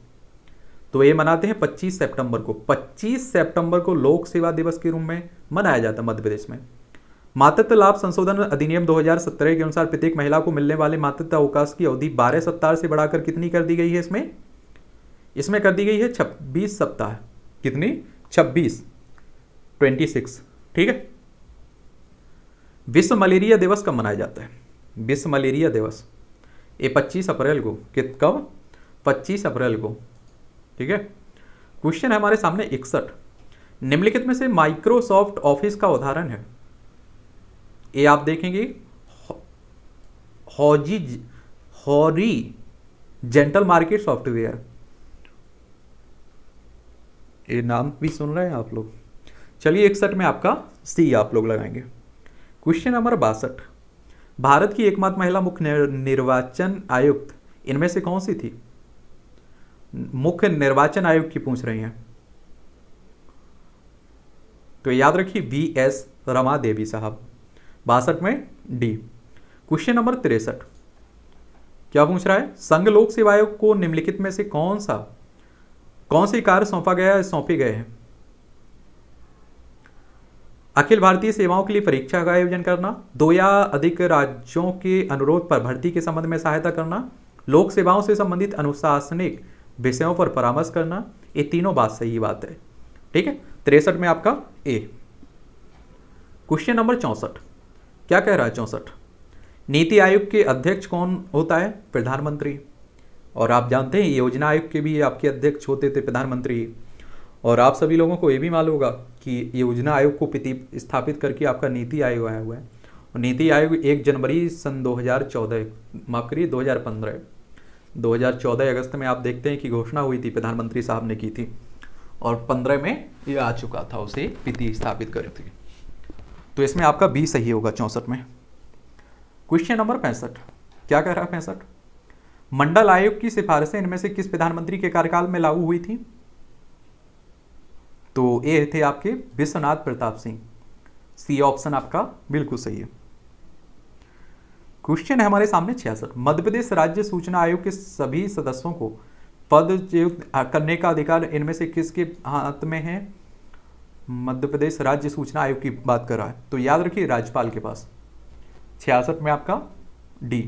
तो ये मनाते हैं 25 सितंबर को 25 सितंबर को लोक सेवा दिवस के रूप में मनाया जाता है मध्य प्रदेश में मातृत्व लाभ संशोधन अधिनियम 2017 के अनुसार प्रत्येक महिला को मिलने वाले मातृत्व अवकाश की अवधि 12 सप्ताह से बढ़ाकर कितनी कर दी गई है इसमें इसमें कर दी गई है 26 सप्ताह कितनी 26 26 ठीक है विश्व मलेरिया दिवस कब मनाया जाता है विश्व मलेरिया दिवस ये 25 अप्रैल को कित कब 25 अप्रैल को ठीक है क्वेश्चन है हमारे सामने इकसठ निम्नलिखित में से माइक्रोसॉफ्ट ऑफिस का उदाहरण है ये आप देखेंगे हॉजी हॉरी जेंटल मार्केट सॉफ्टवेयर ये नाम भी सुन रहे हैं आप लोग चलिए इकसठ में आपका सी आप लोग लगाएंगे क्वेश्चन नंबर बासठ भारत की एकमात्र महिला मुख्य निर्वाचन आयुक्त इनमें से कौन सी थी मुख्य निर्वाचन आयुक्त की पूछ रही हैं तो याद रखिए वी एस रमा देवी साहब बासठ में डी क्वेश्चन नंबर तिरसठ क्या पूछ रहा है संघ लोक सेवा आयोग को निम्नलिखित में से कौन सा कौन सी कार्य सौंपा गया है सौंपे गए हैं अखिल भारतीय सेवाओं के लिए परीक्षा का आयोजन करना दो या अधिक राज्यों के अनुरोध पर भर्ती के संबंध में सहायता करना लोक सेवाओं से संबंधित अनुशासनिक विषयों पर परामर्श करना ये तीनों बात सही बात है ठीक है तिरसठ में आपका ए क्वेश्चन नंबर चौंसठ क्या कह रहा है चौंसठ नीति आयोग के अध्यक्ष कौन होता है प्रधानमंत्री और आप जानते हैं योजना आयोग के भी आपके अध्यक्ष होते थे प्रधानमंत्री और आप सभी लोगों को ये भी मालूम होगा कि योजना आयोग को स्थापित करके आपका नीति आयोग आया हुआ है और नीति आयोग एक जनवरी सन 2014 माफ करिए 2015 2014 अगस्त में आप देखते हैं कि घोषणा हुई थी प्रधानमंत्री साहब ने की थी और 15 में ये आ चुका था उसे पीति स्थापित कर थी तो इसमें आपका बी सही होगा चौंसठ में क्वेश्चन नंबर पैंसठ क्या कह रहा है पैंसठ मंडल आयोग की सिफारिशें इनमें से किस प्रधानमंत्री के कार्यकाल में लागू हुई थी तो ए थे आपके विश्वनाथ प्रताप सिंह सी ऑप्शन आपका बिल्कुल सही है क्वेश्चन है हमारे सामने छियासठ मध्यप्रदेश राज्य सूचना आयोग के सभी सदस्यों को पद करने का अधिकार इनमें से किसके हाथ में है मध्य प्रदेश राज्य सूचना आयोग की बात कर रहा है तो याद रखिए राज्यपाल के पास छियासठ में आपका डी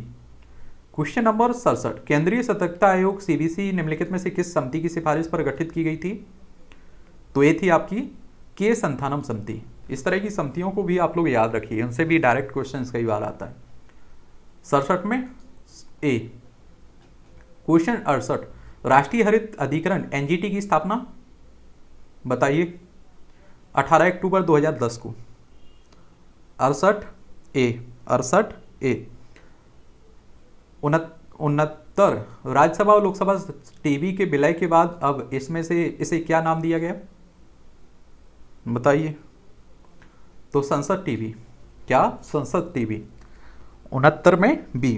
क्वेश्चन नंबर सड़सठ केंद्रीय सतर्कता आयोग सीबीसी निम्नलिखित में से किस समिति की सिफारिश पर गठित की गई थी तो ये थी आपकी के संथानम समिति इस तरह की समितियों को भी आप लोग याद रखिए उनसे भी डायरेक्ट क्वेश्चन कई बार आता है सड़सठ में ए क्वेश्चन अड़सठ राष्ट्रीय हरित अधिकरण एनजीटी की स्थापना बताइए 18 अक्टूबर 2010 को अड़सठ ए अड़सठ ए उनहत्तर राज्यसभा और लोकसभा टीवी के विलय के बाद अब इसमें से इसे क्या नाम दिया गया बताइए तो संसद टीवी क्या संसद टीवी उनहत्तर में बी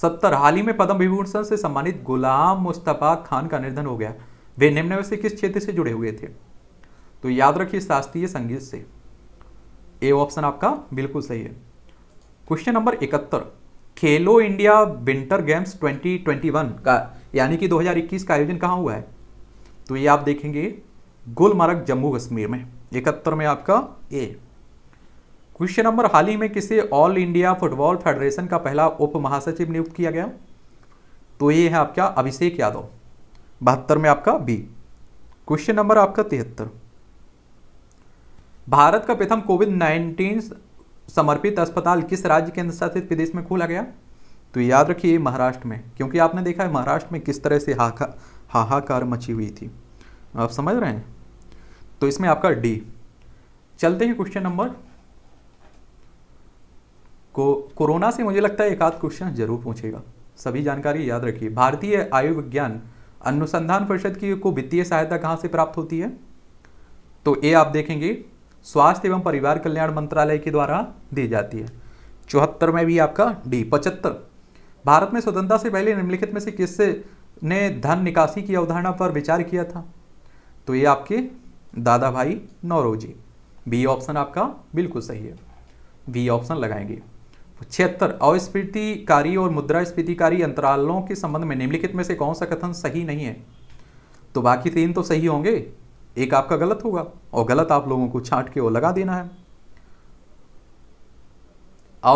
सत्तर हाल ही में पद्म विभूषण से सम्मानित गुलाम मुस्तफ़ा खान का निर्धन हो गया वे निम्न में से किस क्षेत्र से जुड़े हुए थे तो याद रखिए शास्त्रीय संगीत से ए ऑप्शन आपका बिल्कुल सही है क्वेश्चन नंबर इकहत्तर खेलो इंडिया विंटर गेम्स 2021 का यानी कि 2021 का आयोजन कहाँ हुआ है तो ये आप देखेंगे गुलमर्ग जम्मू कश्मीर में इकहत्तर में आपका ए क्वेश्चन नंबर हाल ही में किसे ऑल इंडिया फुटबॉल फेडरेशन का पहला उप महासचिव नियुक्त किया गया तो ये है आपका अभिषेक यादव बहत्तर में आपका बी क्वेश्चन नंबर आपका तिहत्तर भारत का प्रथम कोविड नाइन्टीन समर्पित अस्पताल किस राज्य केंद्र शासित प्रदेश में खोला गया तो याद रखिए महाराष्ट्र में क्योंकि आपने देखा है महाराष्ट्र में किस तरह से हाहा हाहाकार मची हुई थी आप समझ रहे हैं तो इसमें आपका डी चलते हैं क्वेश्चन नंबर को कोरोना से मुझे लगता है एक आध क्वेश्चन जरूर पूछेगा सभी जानकारी याद रखिए भारतीय आयुर्विज्ञान अनुसंधान परिषद की को वित्तीय सहायता कहां से प्राप्त होती है तो ये आप देखेंगे स्वास्थ्य एवं परिवार कल्याण मंत्रालय के द्वारा दी जाती है चौहत्तर में भी आपका डी पचहत्तर भारत में स्वतंत्रता से पहले निम्नलिखित में से किससे ने धन निकासी की अवधारणा पर विचार किया था तो ये आपके दादा भाई नौरोजी बी ऑप्शन आपका बिल्कुल सही है बी ऑप्शन लगाएंगे छिहत्तर अस्फीतिकारी और मुद्रा स्फीतिकारी अंतरालों के संबंध में निम्नलिखित में से कौन सा कथन सही नहीं है तो बाकी तीन तो सही होंगे एक आपका गलत होगा और गलत आप लोगों को छांट के वो लगा देना है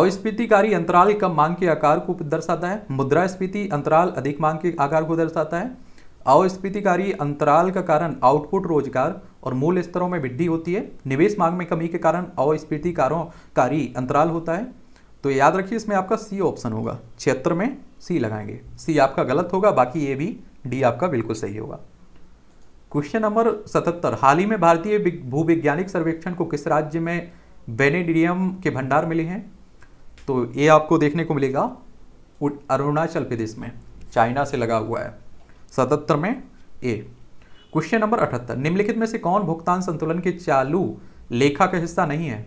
अस्फीतिकारी अंतराल कम मांग के आकार को दर्शाता है मुद्रा स्फीति अंतराल अधिक मांग के आकार को दर्शाता है अस्फीतिकारी अंतराल का कारण आउटपुट रोजगार और मूल स्तरों में वृद्धि होती है निवेश मांग में कमी के कारण कारों कारी अंतराल होता है तो याद रखिए इसमें आपका सी ऑप्शन होगा क्षेत्र में सी लगाएंगे सी आपका गलत होगा बाकी ए भी डी आपका बिल्कुल सही होगा क्वेश्चन नंबर सतहत्तर हाल ही में भारतीय भूवैज्ञानिक सर्वेक्षण को किस राज्य में बेनेडियम के भंडार मिले हैं तो ये आपको देखने को मिलेगा अरुणाचल प्रदेश में चाइना से लगा हुआ है सतहत्तर में ए क्वेश्चन नंबर अठहत्तर निम्नलिखित में से कौन भुगतान संतुलन के चालू लेखा का हिस्सा नहीं है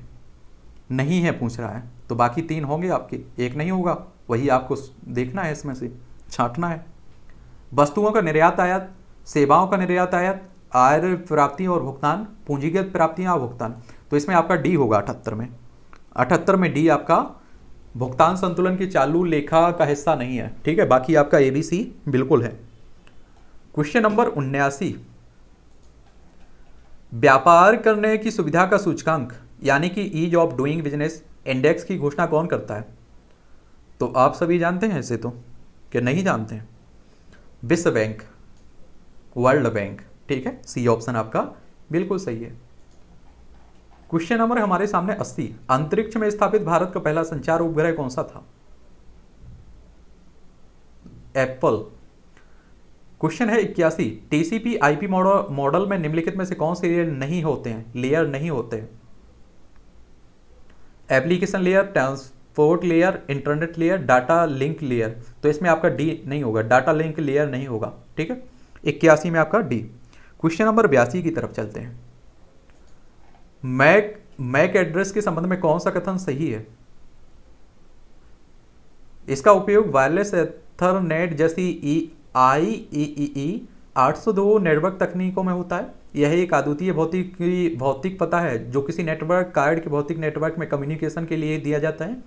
नहीं है पूछ रहा है तो बाकी तीन होंगे आपके एक नहीं होगा वही आपको देखना है इसमें से छांटना है वस्तुओं का निर्यात आयात सेवाओं का निर्यात आयात आय प्राप्ति और भुगतान पूंजीगत प्राप्तियां और भुगतान तो इसमें आपका डी होगा अठहत्तर में अठहत्तर में डी आपका भुगतान संतुलन की चालू लेखा का हिस्सा नहीं है ठीक है बाकी आपका ए बी सी बिल्कुल है क्वेश्चन नंबर उन्यासी व्यापार करने की सुविधा का सूचकांक यानी कि ease of doing business index की घोषणा कौन करता है तो आप सभी जानते हैं इसे तो कि नहीं जानते हैं विश्व बैंक वर्ल्ड बैंक ठीक है सी ऑप्शन आपका बिल्कुल सही है क्वेश्चन नंबर हमारे सामने अस्सी अंतरिक्ष में स्थापित भारत का पहला संचार उपग्रह कौन सा था एप्पल क्वेश्चन है इक्यासी टीसीपी आईपी मॉडल मॉडल में निम्नलिखित में से कौन से लेयर नहीं होते हैं लेयर नहीं होते हैं application layer transport layer internet layer data link layer तो इसमें आपका डी नहीं होगा डाटा लिंक लेयर नहीं होगा ठीक है इक्यासी में आपका डी क्वेश्चन नंबर बयासी की तरफ चलते हैं मैक मैक एड्रेस के संबंध में कौन सा कथन सही है इसका उपयोग वायरलेस एथरनेट जैसी ई e- आई ई ई ई आठ सौ दो नेटवर्क तकनीकों में होता है यह एक आदुतीय भौतिक भौतिक पता है जो किसी नेटवर्क कार्ड के भौतिक नेटवर्क में कम्युनिकेशन के लिए दिया जाता है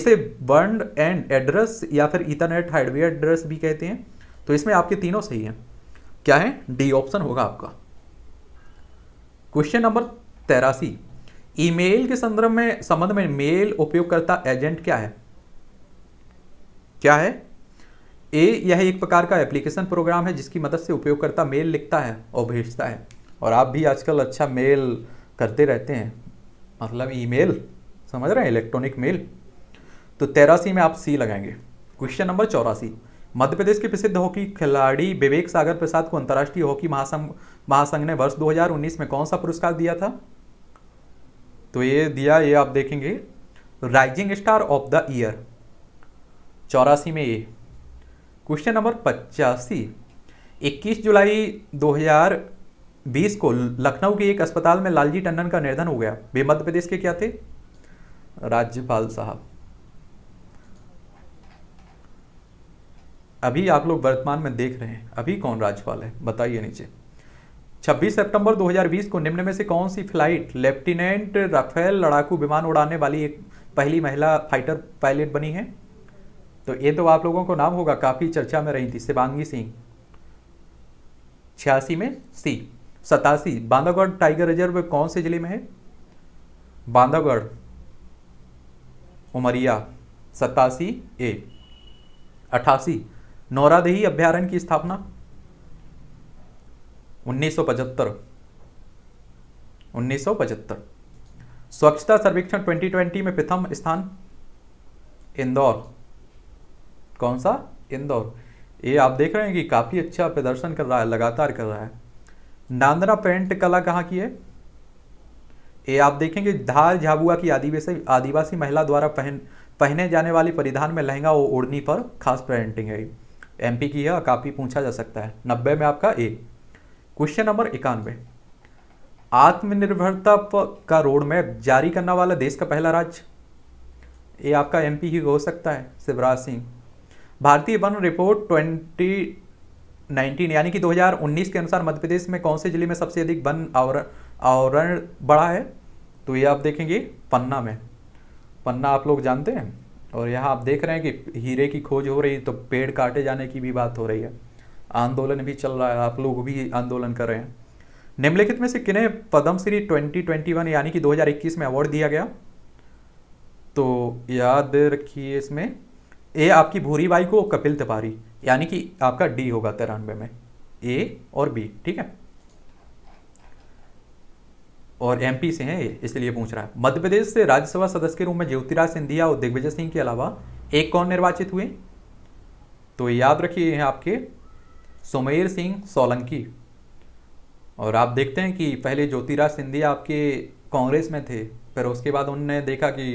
इसे बर्ड एंड एड्रेस या फिर इथरनेट हार्डवेयर एड्रेस भी कहते हैं तो इसमें आपके तीनों सही हैं क्या है डी ऑप्शन होगा आपका क्वेश्चन नंबर तेरासी ईमेल के संदर्भ में संबंध में मेल उपयोगकर्ता एजेंट क्या है क्या है ए यह एक प्रकार का एप्लीकेशन प्रोग्राम है जिसकी मदद से उपयोगकर्ता मेल लिखता है और भेजता है और आप भी आजकल अच्छा मेल करते रहते हैं मतलब ईमेल समझ रहे हैं इलेक्ट्रॉनिक मेल तो तेरासी में आप सी लगाएंगे क्वेश्चन नंबर चौरासी मध्य प्रदेश के प्रसिद्ध हॉकी खिलाड़ी विवेक सागर प्रसाद को अंतर्राष्ट्रीय हॉकी महासंघ महासंघ ने वर्ष 2019 में कौन सा पुरस्कार दिया था तो ये दिया ये आप देखेंगे rising star of the year चौरासी में ये क्वेश्चन नंबर पचासी 21 जुलाई 2020 को लखनऊ के एक अस्पताल में लालजी टंडन का निधन हो गया वे मध्य प्रदेश के क्या थे राज्यपाल साहब अभी आप लोग वर्तमान में देख रहे हैं अभी कौन राज्यपाल है बताइए नीचे 26 सितंबर 2020 को निम्न में से कौन सी फ्लाइट लेफ्टिनेंट राफेल लड़ाकू विमान उड़ाने वाली एक पहली महिला फाइटर पायलट बनी है तो ये तो आप लोगों को नाम होगा काफ़ी चर्चा में रही थी शिवांगी सिंह छियासी में सी सतासी बांधागढ़ टाइगर रिजर्व कौन से जिले में है बांधागढ़ उमरिया सतासी ए अठासी नौरादेही अभ्यारण्य की स्थापना 1975 1975 स्वच्छता सर्वेक्षण 2020 में प्रथम स्थान इंदौर कौन सा इंदौर ये आप देख रहे हैं कि काफ़ी अच्छा प्रदर्शन कर रहा है लगातार कर रहा है नांदरा पेंट कला कहाँ की है ये आप देखेंगे धार झाबुआ की आदिवासी आदिवासी महिला द्वारा पहन पहने जाने वाली परिधान में लहंगा और ओढ़नी पर खास पेंटिंग है एमपी की है काफ़ी पूछा जा सकता है नब्बे में आपका ए क्वेश्चन नंबर इक्यानवे आत्मनिर्भरता का रोड मैप जारी करने वाला देश का पहला राज्य ये आपका एमपी ही हो सकता है शिवराज सिंह भारतीय वन रिपोर्ट ट्वेंटी यानी कि 2019 के अनुसार मध्य प्रदेश में कौन से जिले में सबसे अधिक वन और आवरण बढ़ा है तो ये आप देखेंगे पन्ना में पन्ना आप लोग जानते हैं और यहाँ आप देख रहे हैं कि हीरे की खोज हो रही है तो पेड़ काटे जाने की भी बात हो रही है आंदोलन भी चल रहा है आप लोग भी आंदोलन कर रहे हैं निम्नलिखित में से किन्हें पद्मश्री ट्वेंटी यानी कि 2021 में अवार्ड दिया गया तो याद रखिए इसमें ए आपकी भूरी बाई को कपिल तिवारी यानी कि आपका डी होगा तिरानवे में ए और बी ठीक है और एमपी से हैं इसलिए पूछ रहा है मध्य प्रदेश से राज्यसभा सदस्य के रूप में ज्योतिराज सिंधिया और दिग्विजय सिंह के अलावा एक कौन निर्वाचित हुए तो याद रखिए हैं आपके सुमेर सिंह सोलंकी और आप देखते हैं कि पहले ज्योतिराज सिंधिया आपके कांग्रेस में थे फिर उसके बाद उनने देखा कि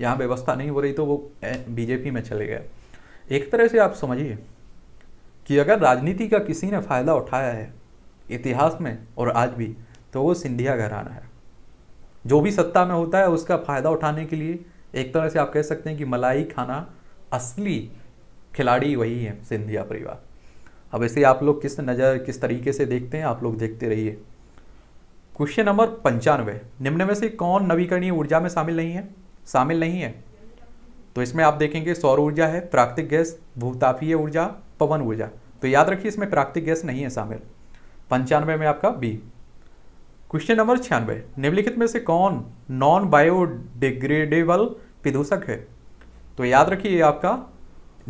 यहाँ व्यवस्था नहीं हो रही तो वो बीजेपी में चले गए एक तरह से आप समझिए कि अगर राजनीति का किसी ने फ़ायदा उठाया है इतिहास में और आज भी तो वो सिंधिया घराना है जो भी सत्ता में होता है उसका फ़ायदा उठाने के लिए एक तरह से आप कह सकते हैं कि मलाई खाना असली खिलाड़ी वही है सिंधिया परिवार अब ऐसे आप लोग किस नज़र किस तरीके से देखते हैं आप लोग देखते रहिए क्वेश्चन नंबर पंचानवे निम्न में से कौन नवीकरणीय ऊर्जा में शामिल नहीं है शामिल नहीं है तो इसमें आप देखेंगे सौर ऊर्जा है प्राकृतिक गैस भूतापीय ऊर्जा पवन ऊर्जा तो याद रखिए इसमें प्राकृतिक गैस नहीं है शामिल पंचानवे में आपका बी क्वेश्चन नंबर छियानवे निम्नलिखित में से कौन नॉन बायोडिग्रेडेबल विदूषक है तो याद रखिए आपका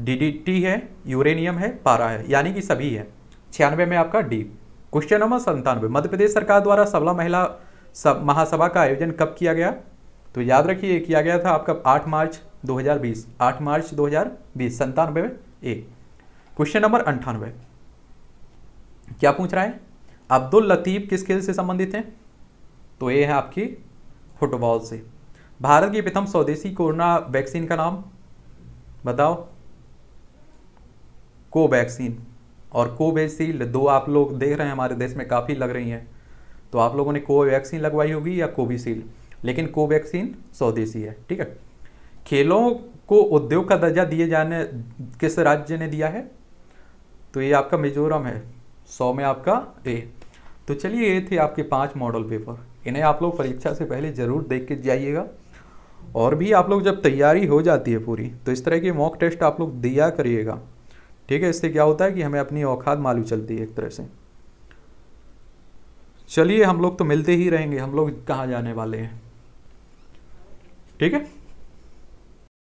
डीडीटी है यूरेनियम है पारा है यानी कि सभी है छियानवे में आपका डी क्वेश्चन नंबर संतानवे मध्य प्रदेश सरकार द्वारा सबला महिला सब महासभा का आयोजन कब किया गया तो याद रखिए किया गया था आपका 8 मार्च 2020 8 मार्च 2020 संतानवे ए क्वेश्चन नंबर अंठानवे क्या पूछ रहा है अब्दुल लतीफ किस खेल से संबंधित हैं तो ये है आपकी फुटबॉल से भारत की प्रथम स्वदेशी कोरोना वैक्सीन का नाम बताओ कोवैक्सीन और कोविशील्ड दो आप लोग देख रहे हैं हमारे देश में काफ़ी लग रही हैं तो आप लोगों ने कोवैक्सीन लगवाई होगी या कोविशील्ड लेकिन कोवैक्सीन स्वदेशी है ठीक है खेलों को उद्योग का दर्जा दिए जाने किस राज्य ने दिया है तो ये आपका मिजोरम है सौ में आपका ए तो चलिए ये थे आपके पांच मॉडल पेपर इन्हें आप लोग परीक्षा से पहले ज़रूर देख के जाइएगा और भी आप लोग जब तैयारी हो जाती है पूरी तो इस तरह के मॉक टेस्ट आप लोग दिया करिएगा ठीक है इससे क्या होता है कि हमें अपनी औखाद मालूम चलती है एक तरह से चलिए हम लोग तो मिलते ही रहेंगे हम लोग कहाँ जाने वाले हैं Ikke?